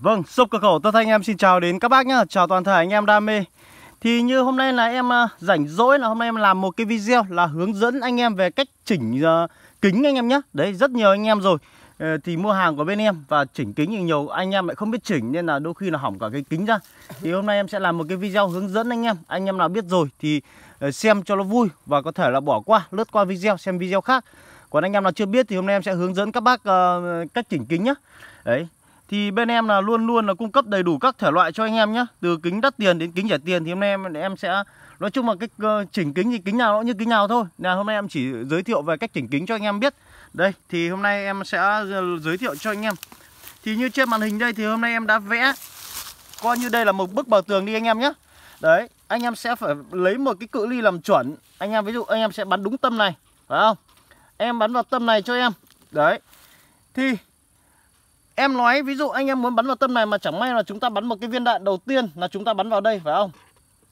Vâng, shop cửa khẩu Tân anh em xin chào đến các bác nhá Chào toàn thể anh em đam mê Thì như hôm nay là em uh, rảnh rỗi là hôm nay em làm một cái video là hướng dẫn anh em về cách chỉnh uh, kính anh em nhé Đấy, rất nhiều anh em rồi uh, Thì mua hàng của bên em và chỉnh kính thì nhiều anh em lại không biết chỉnh nên là đôi khi là hỏng cả cái kính ra Thì hôm nay em sẽ làm một cái video hướng dẫn anh em Anh em nào biết rồi thì ờ, xem cho nó vui và có thể là bỏ qua, lướt qua video, xem video khác còn anh em nào chưa biết thì hôm nay em sẽ hướng dẫn các bác uh, cách chỉnh kính nhá Đấy thì bên em là luôn luôn là cung cấp đầy đủ các thể loại cho anh em nhé từ kính đắt tiền đến kính rẻ tiền thì hôm nay em em sẽ nói chung là cái chỉnh kính thì kính nào cũng như kính nào thôi là hôm nay em chỉ giới thiệu về cách chỉnh kính cho anh em biết đây thì hôm nay em sẽ ờ, giới thiệu cho anh em thì như trên màn hình đây thì hôm nay em đã vẽ coi như đây là một bức bờ tường đi anh em nhé đấy anh em sẽ phải lấy một cái cự ly làm chuẩn anh em ví dụ anh em sẽ bắn đúng tâm này phải không em bắn vào tâm này cho em đấy thì Em nói ví dụ anh em muốn bắn vào tâm này mà chẳng may là chúng ta bắn một cái viên đạn đầu tiên là chúng ta bắn vào đây phải không?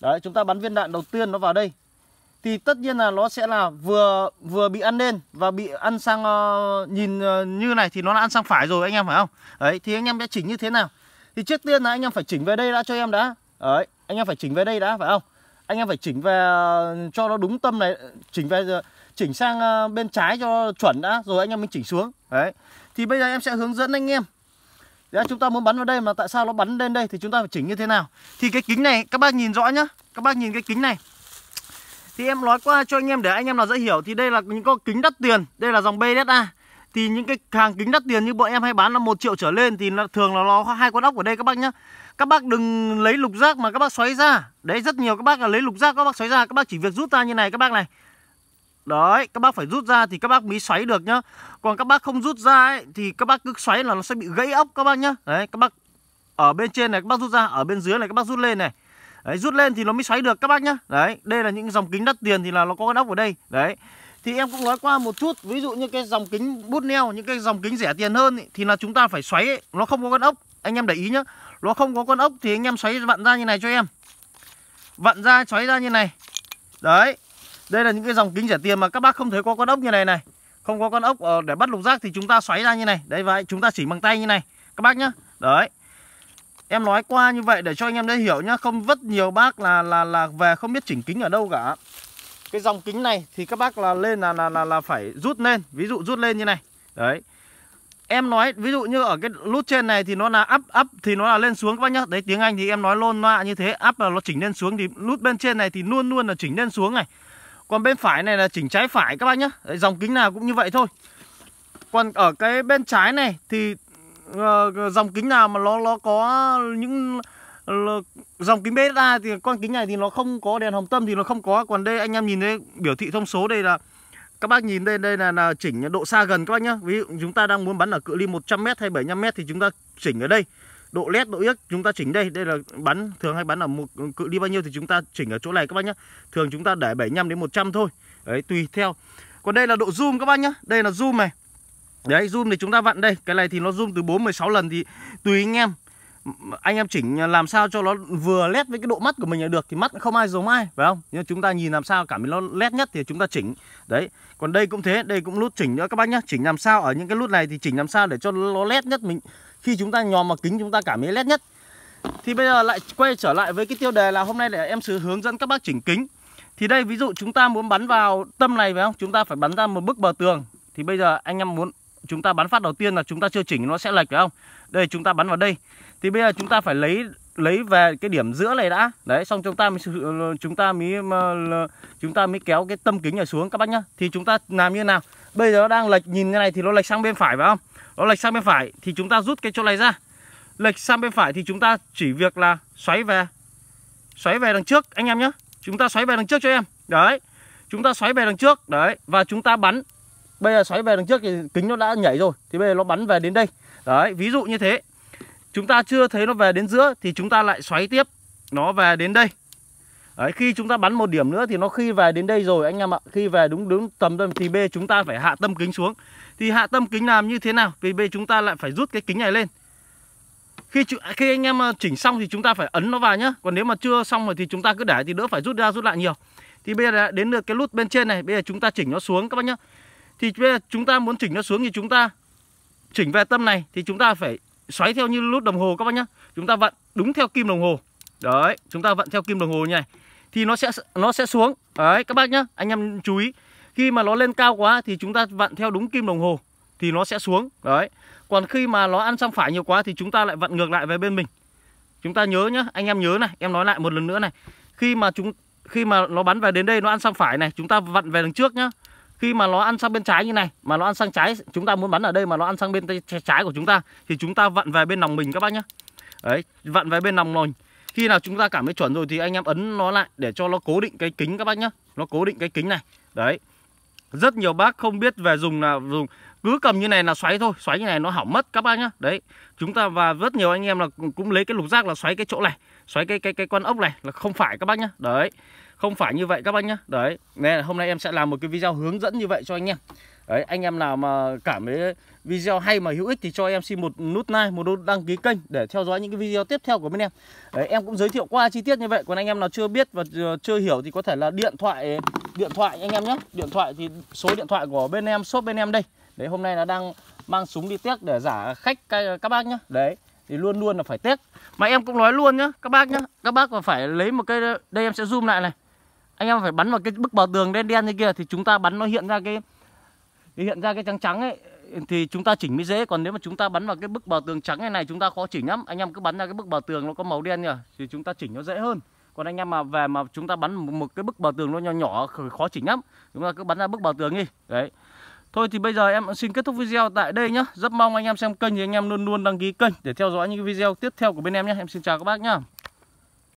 Đấy, chúng ta bắn viên đạn đầu tiên nó vào đây. Thì tất nhiên là nó sẽ là vừa vừa bị ăn lên và bị ăn sang uh, nhìn uh, như này thì nó đã ăn sang phải rồi anh em phải không? Đấy, thì anh em sẽ chỉnh như thế nào? Thì trước tiên là anh em phải chỉnh về đây đã cho em đã. Đấy, anh em phải chỉnh về đây đã phải không? Anh em phải chỉnh về ờ, cho nó đúng tâm này, chỉnh về chỉnh sang bên trái cho chuẩn đã rồi anh em mình chỉnh xuống. Đấy. Thì bây giờ em sẽ hướng dẫn anh em Đấy, chúng ta muốn bắn vào đây mà tại sao nó bắn lên đây thì chúng ta phải chỉnh như thế nào Thì cái kính này các bác nhìn rõ nhá Các bác nhìn cái kính này Thì em nói qua cho anh em để anh em nào dễ hiểu Thì đây là những con kính đắt tiền Đây là dòng BSA Thì những cái hàng kính đắt tiền như bọn em hay bán là một triệu trở lên Thì nó thường là nó hai con ốc ở đây các bác nhá Các bác đừng lấy lục giác mà các bác xoáy ra Đấy rất nhiều các bác là lấy lục giác các bác xoáy ra Các bác chỉ việc rút ra như này các bác này Đấy, các bác phải rút ra thì các bác mới xoáy được nhá. Còn các bác không rút ra ấy, thì các bác cứ xoáy là nó sẽ bị gãy ốc các bác nhá. Đấy, các bác ở bên trên này các bác rút ra, ở bên dưới này các bác rút lên này. Đấy, rút lên thì nó mới xoáy được các bác nhá. Đấy, đây là những dòng kính đắt tiền thì là nó có cái ốc ở đây. Đấy. Thì em cũng nói qua một chút, ví dụ như cái dòng kính bút neo, những cái dòng kính rẻ tiền hơn ý, thì là chúng ta phải xoáy ấy, nó không có con ốc. Anh em để ý nhá. Nó không có con ốc thì anh em xoáy vặn ra như này cho em. Vặn ra xoáy ra như này. Đấy, đây là những cái dòng kính rẻ tiền mà các bác không thấy có con ốc như này này Không có con ốc ờ, để bắt lục giác thì chúng ta xoáy ra như này Đấy vậy chúng ta chỉ bằng tay như này Các bác nhá Đấy Em nói qua như vậy để cho anh em dễ hiểu nhá Không rất nhiều bác là là là về không biết chỉnh kính ở đâu cả Cái dòng kính này thì các bác là lên là là là, là phải rút lên Ví dụ rút lên như này Đấy Em nói ví dụ như ở cái nút trên này thì nó là up up thì nó là lên xuống các bác nhá. Đấy tiếng Anh thì em nói luôn loa như thế, up là nó chỉnh lên xuống thì nút bên trên này thì luôn luôn là chỉnh lên xuống này. Còn bên phải này là chỉnh trái phải các bác nhá Đấy, Dòng kính nào cũng như vậy thôi Còn ở cái bên trái này thì uh, dòng kính nào mà nó nó có những uh, dòng kính BSA thì con kính này thì nó không có đèn hồng tâm thì nó không có còn đây anh em nhìn đây biểu thị thông số đây là các bác nhìn đây đây là, là chỉnh độ xa gần các bác nhá ví dụ chúng ta đang muốn bắn ở cự ly 100m hay 75m thì chúng ta chỉnh ở đây độ led độ yếc chúng ta chỉnh đây đây là bắn thường hay bắn ở một cự đi bao nhiêu thì chúng ta chỉnh ở chỗ này các bác nhá thường chúng ta để 75 đến 100 thôi đấy tùy theo còn đây là độ zoom các bác nhá đây là zoom này đấy zoom thì chúng ta vặn đây cái này thì nó zoom từ 4 16 lần thì tùy anh em anh em chỉnh làm sao cho nó vừa lét với cái độ mắt của mình là được thì mắt không ai giống ai phải không nhưng chúng ta nhìn làm sao cảm thấy nó lét nhất thì chúng ta chỉnh đấy còn đây cũng thế đây cũng nút chỉnh nữa các bác nhá chỉnh làm sao ở những cái nút này thì chỉnh làm sao để cho nó lét nhất mình khi chúng ta nhòm vào kính chúng ta cảm thấy lét nhất thì bây giờ lại quay trở lại với cái tiêu đề là hôm nay để em sự hướng dẫn các bác chỉnh kính thì đây ví dụ chúng ta muốn bắn vào tâm này phải không chúng ta phải bắn ra một bức bờ tường thì bây giờ anh em muốn chúng ta bắn phát đầu tiên là chúng ta chưa chỉnh nó sẽ lệch phải không đây chúng ta bắn vào đây thì bây giờ chúng ta phải lấy lấy về cái điểm giữa này đã đấy xong chúng ta mới chúng ta mới chúng ta mới kéo cái tâm kính này xuống các bác nhá thì chúng ta làm như nào bây giờ nó đang lệch nhìn cái này thì nó lệch sang bên phải phải không nó lệch sang bên phải thì chúng ta rút cái chỗ này ra lệch sang bên phải thì chúng ta chỉ việc là xoáy về xoáy về đằng trước anh em nhá, chúng ta xoáy về đằng trước cho em đấy chúng ta xoáy về đằng trước đấy và chúng ta bắn bây giờ xoáy về đằng trước thì kính nó đã nhảy rồi thì bây giờ nó bắn về đến đây đấy ví dụ như thế chúng ta chưa thấy nó về đến giữa thì chúng ta lại xoáy tiếp nó về đến đây Đấy, khi chúng ta bắn một điểm nữa thì nó khi về đến đây rồi anh em ạ Khi về đúng đúng tầm tầm thì B chúng ta phải hạ tâm kính xuống Thì hạ tâm kính làm như thế nào? Vì B chúng ta lại phải rút cái kính này lên khi, khi anh em ờ, chỉnh xong thì chúng ta phải ấn nó vào nhá Còn nếu mà chưa xong rồi thì chúng ta cứ để thì đỡ phải rút ra rút lại nhiều Thì bây giờ đến được cái nút bên trên này Bây giờ chúng ta chỉnh nó xuống các bác nhá thì chúng ta muốn chỉnh nó xuống thì chúng ta chỉnh về tâm này thì chúng ta phải xoáy theo như nút đồng hồ các bác nhá chúng ta vặn đúng theo kim đồng hồ đấy chúng ta vặn theo kim đồng hồ như này thì nó sẽ nó sẽ xuống đấy các bác nhá anh em chú ý khi mà nó lên cao quá thì chúng ta vặn theo đúng kim đồng hồ thì nó sẽ xuống đấy còn khi mà nó ăn sang phải nhiều quá thì chúng ta lại vặn ngược lại về bên mình chúng ta nhớ nhá anh em nhớ này em nói lại một lần nữa này khi mà chúng khi mà nó bắn về đến đây nó ăn sang phải này chúng ta vặn về đằng trước nhá khi mà nó ăn sang bên trái như này mà nó ăn sang trái chúng ta muốn bắn ở đây mà nó ăn sang bên trái của chúng ta thì chúng ta vặn về bên lòng mình các bác nhá đấy vặn về bên lòng mình khi nào chúng ta cảm thấy chuẩn rồi thì anh em ấn nó lại để cho nó cố định cái kính các bác nhá nó cố định cái kính này đấy rất nhiều bác không biết về dùng là dùng cứ cầm như này là xoáy thôi xoáy như này nó hỏng mất các bác nhá đấy chúng ta và rất nhiều anh em là cũng lấy cái lục giác là xoáy cái chỗ này xoáy cái cái cái con ốc này là không phải các bác nhá đấy không phải như vậy các bác nhá đấy nên hôm nay em sẽ làm một cái video hướng dẫn như vậy cho anh em đấy anh em nào mà cảm thấy video hay mà hữu ích thì cho em xin một nút like một nút đăng ký kênh để theo dõi những cái video tiếp theo của bên em đấy em cũng giới thiệu qua chi tiết như vậy còn anh em nào chưa biết và chưa hiểu thì có thể là điện thoại điện thoại anh em nhé điện thoại thì số điện thoại của bên em shop bên em đây đấy hôm nay là đang mang súng đi test để giả khách các, các bác nhá đấy thì luôn luôn là phải test mà em cũng nói luôn nhá các bác nhá các bác còn phải lấy một cái đây em sẽ zoom lại này anh em phải bắn vào cái bức bờ tường đen đen như kia thì chúng ta bắn nó hiện ra cái hiện ra cái trắng trắng ấy thì chúng ta chỉnh mới dễ còn nếu mà chúng ta bắn vào cái bức bờ tường trắng này này chúng ta khó chỉnh lắm anh em cứ bắn ra cái bức bờ tường nó có màu đen nhỉ thì chúng ta chỉnh nó dễ hơn còn anh em mà về mà chúng ta bắn một cái bức bờ tường nó nhỏ nhỏ khó chỉnh lắm chúng ta cứ bắn ra bức bờ tường đi đấy thôi thì bây giờ em xin kết thúc video tại đây nhá rất mong anh em xem kênh thì anh em luôn luôn đăng ký kênh để theo dõi những video tiếp theo của bên em nhé em xin chào các bác nhá